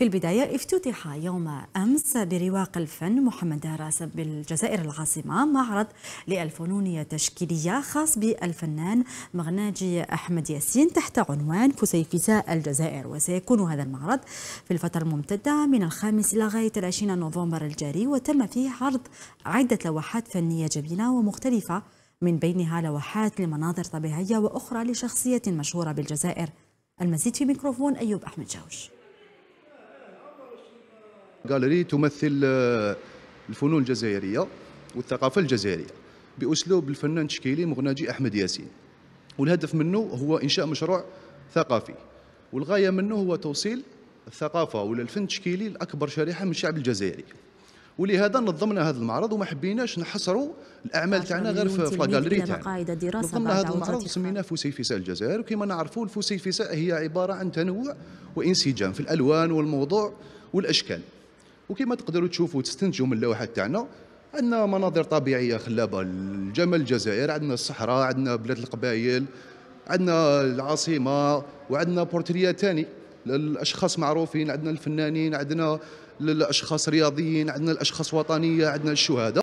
في البداية افتتح يوم أمس برواق الفن محمد داراس بالجزائر العاصمة معرض للفنون التشكيلية خاص بالفنان مغناجي أحمد ياسين تحت عنوان فسيفساء الجزائر وسيكون هذا المعرض في الفترة الممتدة من الخامس إلى غاية العشرين نوفمبر الجاري وتم فيه عرض عدة لوحات فنية جميلة ومختلفة من بينها لوحات لمناظر طبيعية وأخرى لشخصية مشهورة بالجزائر المزيد في ميكروفون أيوب أحمد شاوش جاليري تمثل آه، الفنون الجزائرية والثقافة الجزائرية بأسلوب الفنان التشكيلي مغناجي أحمد ياسين والهدف منه هو إنشاء مشروع ثقافي والغاية منه هو توصيل الثقافة ولا الفن التشكيلي لأكبر شريحة من الشعب الجزائري ولهذا نظمنا هذا المعرض وما حبيناش نحصروا الاعمال تاعنا غير في لاكالري تاع نظمنا هذا المعرض سميناه فسيفساء الجزائر وكما نعرفوا الفسيفساء هي عباره عن تنوع وانسجام في الالوان والموضوع والاشكال وكما تقدروا تشوفوا وتستنتجوا من اللوحه تاعنا عندنا مناظر طبيعيه خلابه الجمال الجزائر عندنا الصحراء عندنا بلاد القبائل عندنا العاصمه وعندنا بورتريا ثاني للاشخاص معروفين عندنا الفنانين عندنا للاشخاص رياضيين عندنا الاشخاص وطنيه عندنا الشهداء